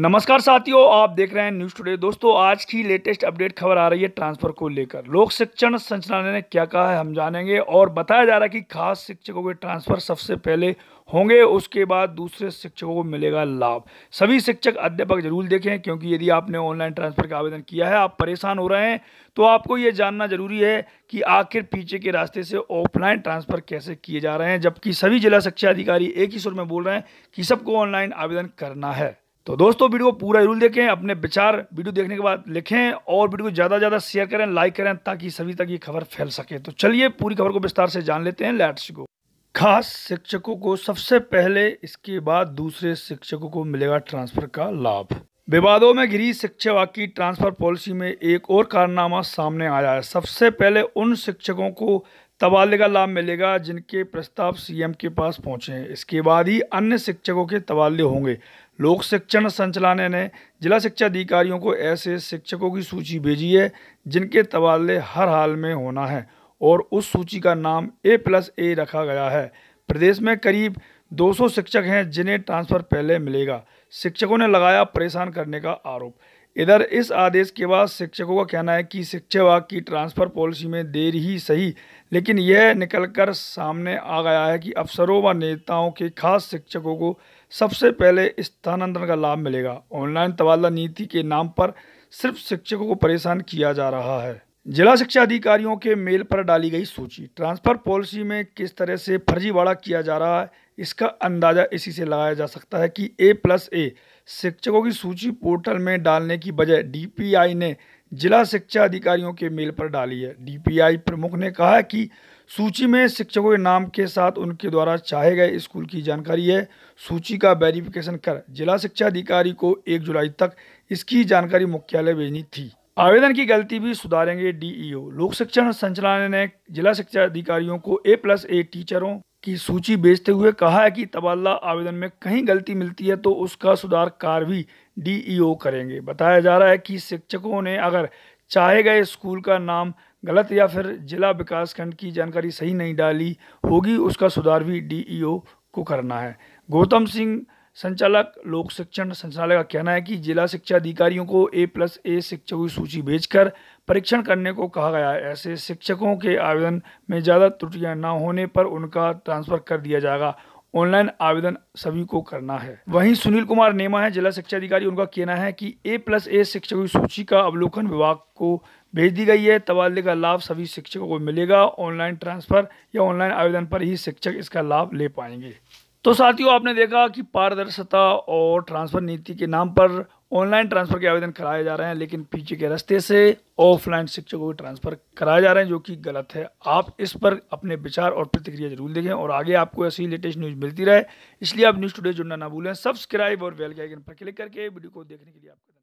नमस्कार साथियों आप देख रहे हैं न्यूज टुडे दोस्तों आज की लेटेस्ट अपडेट खबर आ रही है ट्रांसफर को लेकर लोक शिक्षण संचालय ने क्या कहा है हम जानेंगे और बताया जा रहा है कि खास शिक्षकों के ट्रांसफर सबसे पहले होंगे उसके बाद दूसरे शिक्षकों को मिलेगा लाभ सभी शिक्षक अध्यापक जरूर देखें क्योंकि यदि आपने ऑनलाइन ट्रांसफर का आवेदन किया है आप परेशान हो रहे हैं तो आपको ये जानना जरूरी है कि आखिर पीछे के रास्ते से ऑफलाइन ट्रांसफर कैसे किए जा रहे हैं जबकि सभी जिला शिक्षा अधिकारी एक ही सुर में बोल रहे हैं कि सबको ऑनलाइन आवेदन करना है तो दोस्तों वीडियो को पूरा जरूर देखें अपने विचार वीडियो देखने के बाद लिखें और वीडियो को ज़्यादा ज़्यादा शेयर करें लाइक करें ताकि सभी तक ये खबर फैल सके तो चलिए पूरी खबर को विस्तार से जान लेते हैं लैट्स को खास शिक्षकों को सबसे पहले इसके बाद दूसरे शिक्षकों को मिलेगा ट्रांसफ़र का लाभ विवादों में घिरी शिक्षा विभाग की ट्रांसफ़र पॉलिसी में एक और कारनामा सामने आया है सबसे पहले उन शिक्षकों को तबादले का लाभ मिलेगा जिनके प्रस्ताव सीएम के पास पहुंचे हैं इसके बाद ही अन्य शिक्षकों के तबादले होंगे लोक शिक्षण संचालन ने जिला शिक्षा अधिकारियों को ऐसे शिक्षकों की सूची भेजी है जिनके तबादले हर हाल में होना है और उस सूची का नाम ए प्लस ए रखा गया है प्रदेश में करीब 200 शिक्षक हैं जिन्हें ट्रांसफ़र पहले मिलेगा शिक्षकों ने लगाया परेशान करने का आरोप इधर इस आदेश के बाद शिक्षकों का कहना है कि शिक्षा विभाग की ट्रांसफ़र पॉलिसी में देर ही सही लेकिन यह निकलकर सामने आ गया है कि अफसरों व नेताओं के खास शिक्षकों को सबसे पहले स्थानांतरण का लाभ मिलेगा ऑनलाइन तबादला नीति के नाम पर सिर्फ शिक्षकों को परेशान किया जा रहा है जिला शिक्षा अधिकारियों के मेल पर डाली गई सूची ट्रांसफ़र पॉलिसी में किस तरह से फर्जीवाड़ा किया जा रहा है इसका अंदाज़ा इसी से लगाया जा सकता है कि ए प्लस ए शिक्षकों की सूची पोर्टल में डालने की बजाय डीपीआई ने जिला शिक्षा अधिकारियों के मेल पर डाली है डीपीआई प्रमुख ने कहा है कि सूची में शिक्षकों के नाम के साथ उनके द्वारा चाहे गए स्कूल की जानकारी है सूची का वेरिफिकेशन कर जिला शिक्षा अधिकारी को एक जुलाई तक इसकी जानकारी मुख्यालय भेजनी थी आवेदन की गलती भी सुधारेंगे डीईओ लोक शिक्षण संचालय ने जिला शिक्षा अधिकारियों को ए प्लस ए टीचरों की सूची भेजते हुए कहा है कि तबादला आवेदन में कहीं गलती मिलती है तो उसका सुधार कार्य भी डीईओ e करेंगे बताया जा रहा है कि शिक्षकों ने अगर चाहे गए स्कूल का नाम गलत या फिर जिला विकास खंड की जानकारी सही नहीं डाली होगी उसका सुधार भी डीईओ e को करना है गौतम सिंह संचालक लोक शिक्षण संचालय का कहना है कि जिला शिक्षा अधिकारियों को ए प्लस ए शिक्षकों की सूची भेजकर परीक्षण करने को कहा गया है ऐसे शिक्षकों के आवेदन में ज़्यादा त्रुटियां न होने पर उनका ट्रांसफर कर दिया जाएगा ऑनलाइन आवेदन सभी को करना है वहीं सुनील कुमार नेमा है जिला शिक्षा अधिकारी उनका कहना है कि ए प्लस ए शिक्षकों की सूची का अवलोकन विभाग को भेज दी गई है तबादले का लाभ सभी शिक्षकों को मिलेगा ऑनलाइन ट्रांसफर या ऑनलाइन आवेदन पर ही शिक्षक इसका लाभ ले पाएंगे तो साथियों आपने देखा कि पारदर्शिता और ट्रांसफ़र नीति के नाम पर ऑनलाइन ट्रांसफ़र के आवेदन कराए जा रहे हैं लेकिन पीछे के रास्ते से ऑफलाइन शिक्षकों के ट्रांसफ़र कराए जा रहे हैं जो कि गलत है आप इस पर अपने विचार और प्रतिक्रिया जरूर देखें और आगे आपको ऐसी लेटेस्ट न्यूज़ मिलती रहे इसलिए आप न्यूज़ टुडे जुड़ना ना भूलें सब्सक्राइब और बेल के आइकन पर क्लिक करके वीडियो को देखने के लिए आपका